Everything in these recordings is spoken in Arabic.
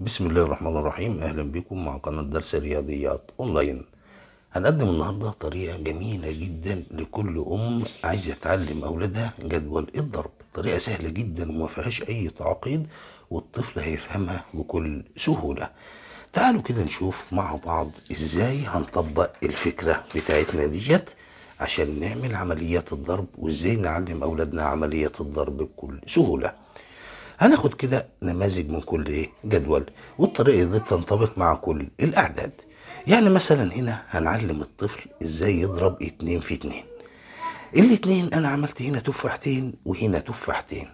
بسم الله الرحمن الرحيم اهلا بكم مع قناه درس رياضيات اونلاين هنقدم النهارده طريقه جميله جدا لكل ام عايزه تعلم اولادها جدول الضرب طريقه سهله جدا وما فيهاش اي تعقيد والطفل هيفهمها بكل سهوله تعالوا كده نشوف مع بعض ازاي هنطبق الفكره بتاعتنا ديت عشان نعمل عمليات الضرب وازاي نعلم اولادنا عمليات الضرب بكل سهوله هناخد كده نماذج من كل إيه؟ جدول والطريقة دي بتنطبق مع كل الأعداد يعني مثلا هنا هنعلم الطفل ازاي يضرب اتنين في اتنين الاتنين انا عملت هنا تفاحتين وهنا تفاحتين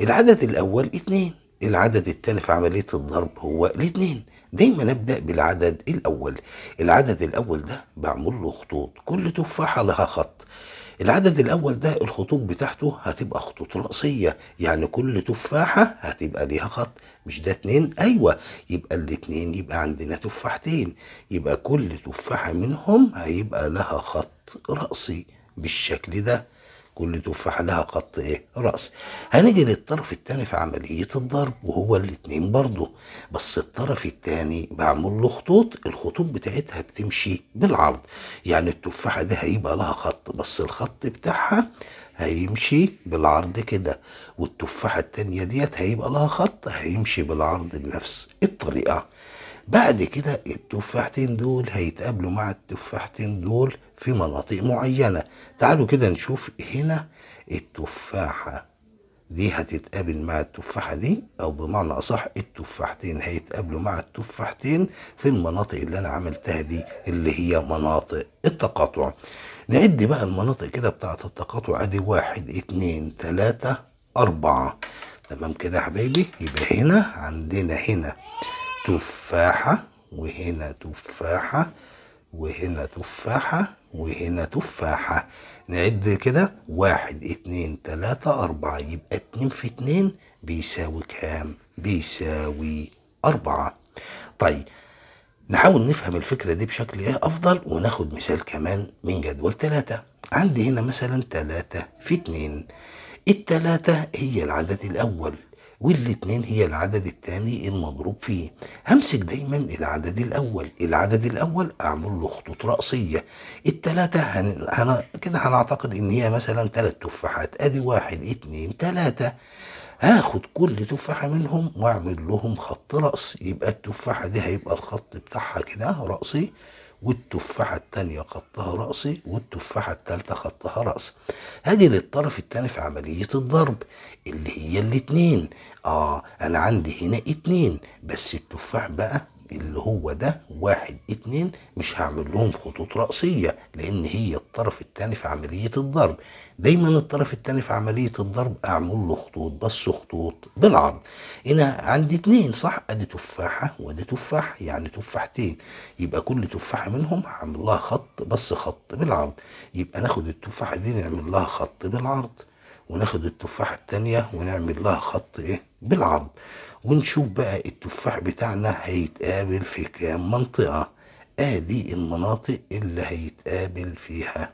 العدد الاول اتنين العدد التاني في عملية الضرب هو الاتنين دايما ابدأ بالعدد الاول العدد الاول ده بعمل له خطوط كل تفاحة لها خط العدد الاول ده الخطوط بتاعته هتبقى خطوط رأسية يعني كل تفاحة هتبقى ليها خط مش ده اتنين ايوه يبقى الاتنين يبقى عندنا تفاحتين يبقى كل تفاحة منهم هيبقى لها خط رأسي بالشكل ده كل تفاحة لها خط ايه رأس هنيجي للطرف التاني في عملية الضرب وهو الاتنين برضه بس الطرف التاني بعمل له خطوط الخطوط بتاعتها بتمشي بالعرض يعني التفاحة دي هيبقى لها خط بس الخط بتاعها هيمشي بالعرض كده والتفاحة التانية ديت هيبقى لها خط هيمشي بالعرض بنفس الطريقة بعد كده التفاحتين دول هيتقابلوا مع التفاحتين دول في مناطق معينة تعالوا كده نشوف هنا التفاحة دي هتتقابل مع التفاحة دي أو بمعنى أصح التفاحتين هيتقابلوا مع التفاحتين في المناطق اللي أنا عملتها دي اللي هي مناطق التقاطع نعد بقى المناطق كده بتاعة التقاطع أدي واحد اتنين تلاتة أربعة تمام كده يا حبايبي يبقى هنا عندنا هنا تفاحة وهنا تفاحة وهنا تفاحة وهنا تفاحة نعد كده واحد اتنين تلاتة أربعة يبقى اتنين في اتنين بيساوي كام؟ بيساوي أربعة طيب نحاول نفهم الفكرة دي بشكل ايه أفضل وناخد مثال كمان من جدول تلاتة عندي هنا مثلا تلاتة في اتنين التلاتة هي العدد الأول والاتنين هي العدد الثاني المضروب فيه همسك دايما العدد الاول العدد الاول اعمل له خطوط رأسية التلاتة هن... هن... كده هنعتقد ان هي مثلا تلات تفاحات ادي واحد اتنين تلاتة هاخد كل تفاحة منهم واعمل لهم خط رأس يبقى التفاحة دي هيبقى الخط بتاعها كده رأسي والتفاحة التانية خطها رأسي والتفاحة التالتة خطها رأسي هاجي للطرف التاني في عملية الضرب اللي هي الاتنين اه انا عندي هنا اتنين بس التفاح بقى اللي هو ده واحد اتنين مش هعمل لهم خطوط رأسية لأن هي الطرف التاني في عملية الضرب دايما الطرف التاني في عملية الضرب أعمل له خطوط بس خطوط بالعرض هنا عندي اتنين صح أدي تفاحة وأدي تفاح يعني تفاحتين يبقى كل تفاحة منهم هعمل لها خط بس خط بالعرض يبقى ناخد التفاحة دي نعمل لها خط بالعرض وناخد التفاحة التانية ونعمل لها خط ايه بالعرض ونشوف بقى التفاح بتاعنا هيتقابل في كام منطقة ادي آه المناطق اللي هيتقابل فيها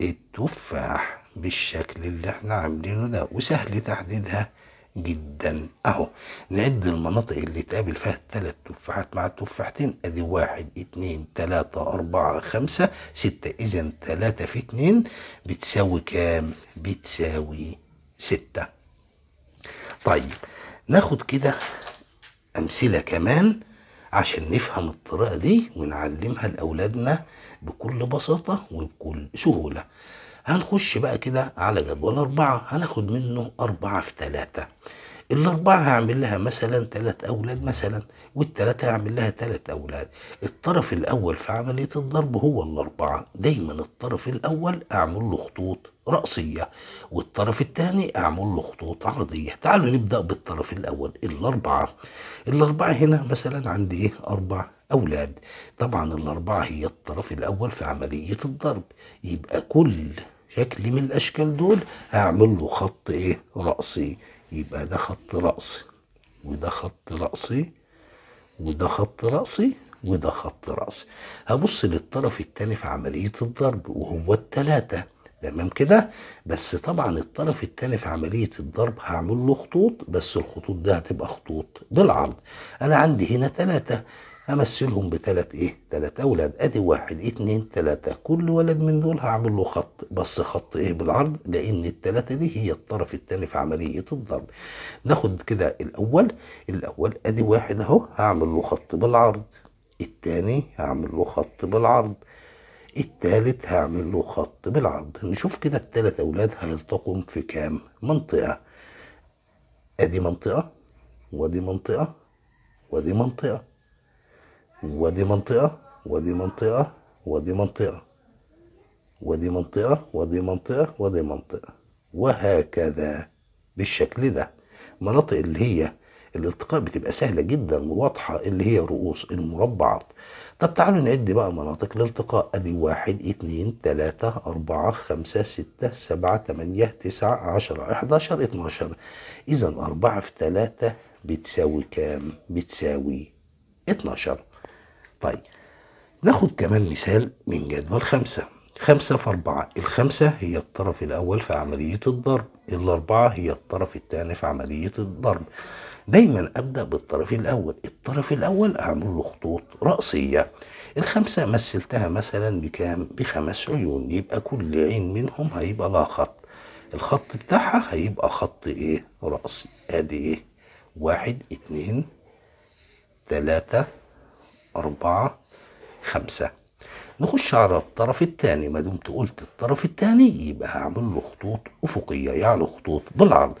التفاح بالشكل اللي احنا عاملينه ده وسهل تحديدها جدا اهو نعد المناطق اللي تقابل فيها الثلاث تفاحات مع التفاحتين ادي واحد اتنين تلاتة اربعة خمسة ستة اذا تلاتة في اتنين بتساوي كام بتساوي ستة طيب ناخد كده امثلة كمان عشان نفهم الطريقة دي ونعلمها لأولادنا بكل بساطة وبكل سهولة هنخش بقى كده على جدول أربعة هناخد منه أربعة في ثلاثة الأربعة هعمل لها مثلا ثلاث أولاد مثلا والثلاثة هعمل لها ثلاث أولاد الطرف الأول في عملية الضرب هو الأربعة دايما الطرف الأول أعمل له خطوط رأسية والطرف الثاني أعمل له خطوط عرضية تعالوا نبدأ بالطرف الأول الأربعة الأربعة هنا مثلا عندي إيه أربع أولاد طبعا الأربعة هي الطرف الأول في عملية الضرب يبقى كل شكل من الاشكال دول هعمل له خط ايه رأسي يبقى ده خط رأسي وده خط رأسي وده خط رأسي وده خط رأسي هبص للطرف التاني في عملية الضرب وهو التلاتة تمام كده بس طبعا الطرف التاني في عملية الضرب هعمل له خطوط بس الخطوط دي هتبقى خطوط بالعرض انا عندي هنا تلاتة همثلهم بثلاث ايه ثلاث اولاد ادي واحد اتنين تلاتة كل ولد من دول هعمل له خط بس خط ايه بالعرض لان التلاتة دي هي الطرف التاني في عملية الضرب ناخد كده الاول الاول ادي واحد اهو هعمل له خط بالعرض التاني هعمل له خط بالعرض التالت هعمل له خط بالعرض نشوف كده التلات اولاد هيلتقوا في كام منطقة ادي منطقة ودي منطقة ودي منطقة ودي منطقة ودي منطقة ودي منطقة ودي منطقة ودي منطقة ودي منطقة وهكذا بالشكل ده مناطق اللي هي الالتقاء بتبقى سهلة جدا وواضحة اللي هي رؤوس المربعات طب تعالوا نعد بقى مناطق الالتقاء ادي واحد اتنين تلاتة اربعة خمسة ستة سبعة تمانية تسعة عشرة احداشر اتناشر اذا اربعة في تلاتة بتساوي كام بتساوي اتناشر طيب ناخد كمان مثال من جدول خمسة خمسة في أربعة الخمسة هي الطرف الأول في عملية الضرب الأربعة هي الطرف الثاني في عملية الضرب دايما أبدأ بالطرف الأول الطرف الأول أعمل له خطوط رأسية الخمسة مثلتها مثلا بكام بخمس عيون يبقى كل عين منهم هيبقى لها خط الخط بتاعها هيبقى خط ايه رأسي ادي ايه واحد اتنين تلاتة أربعة خمسة نخش على الطرف الثاني ما دمت قلت الطرف الثاني يبقى هعمل له خطوط أفقية يعني خطوط بالعرض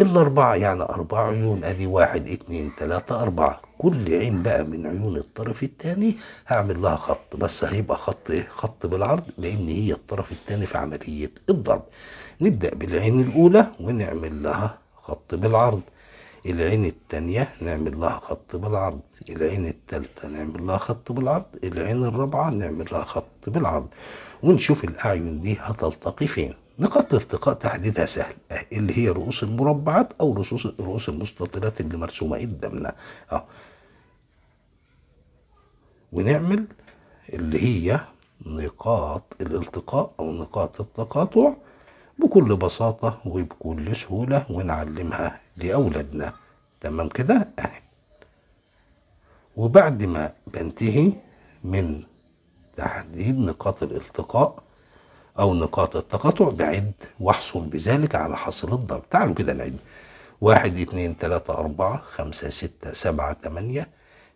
الأربعة يعني أربع عيون أدي واحد اتنين تلاتة أربعة كل عين بقى من عيون الطرف الثاني هعمل لها خط بس هيبقى خط إيه؟ خط بالعرض لأن هي الطرف الثاني في عملية الضرب نبدأ بالعين الأولى ونعمل لها خط بالعرض العين التانية نعمل لها خط بالعرض العين التالتة نعمل لها خط بالعرض العين الرابعة نعمل لها خط بالعرض ونشوف الأعين دي هتلتقي فين نقاط الالتقاء تحديدها سهل أه، اللي هي رؤوس المربعات أو رؤوس رؤوس المستطيلات اللي مرسومة قدامنا أه ونعمل اللي هي نقاط الالتقاء أو نقاط التقاطع بكل بساطة وبكل سهولة ونعلمها لأولادنا تمام كده أهي وبعد ما بنتهي من تحديد نقاط الالتقاء أو نقاط التقاطع بعد واحصل بذلك على حاصل الضرب تعالوا كده نعد واحد اتنين تلاتة أربعة خمسة ستة سبعة تمانية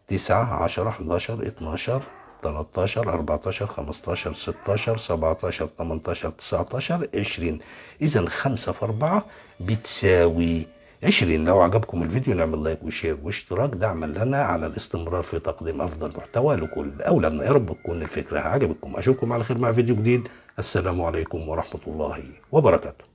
تسعة عشرة حداشر اتناشر 13 14 15 16 17 18 19 20 اذا 5 في 4 بتساوي 20 لو عجبكم الفيديو نعمل لايك وشير واشتراك دعما لنا على الاستمرار في تقديم افضل محتوى لكل اولادنا يا رب تكون الفكره عجبتكم اشوفكم على خير مع فيديو جديد السلام عليكم ورحمه الله وبركاته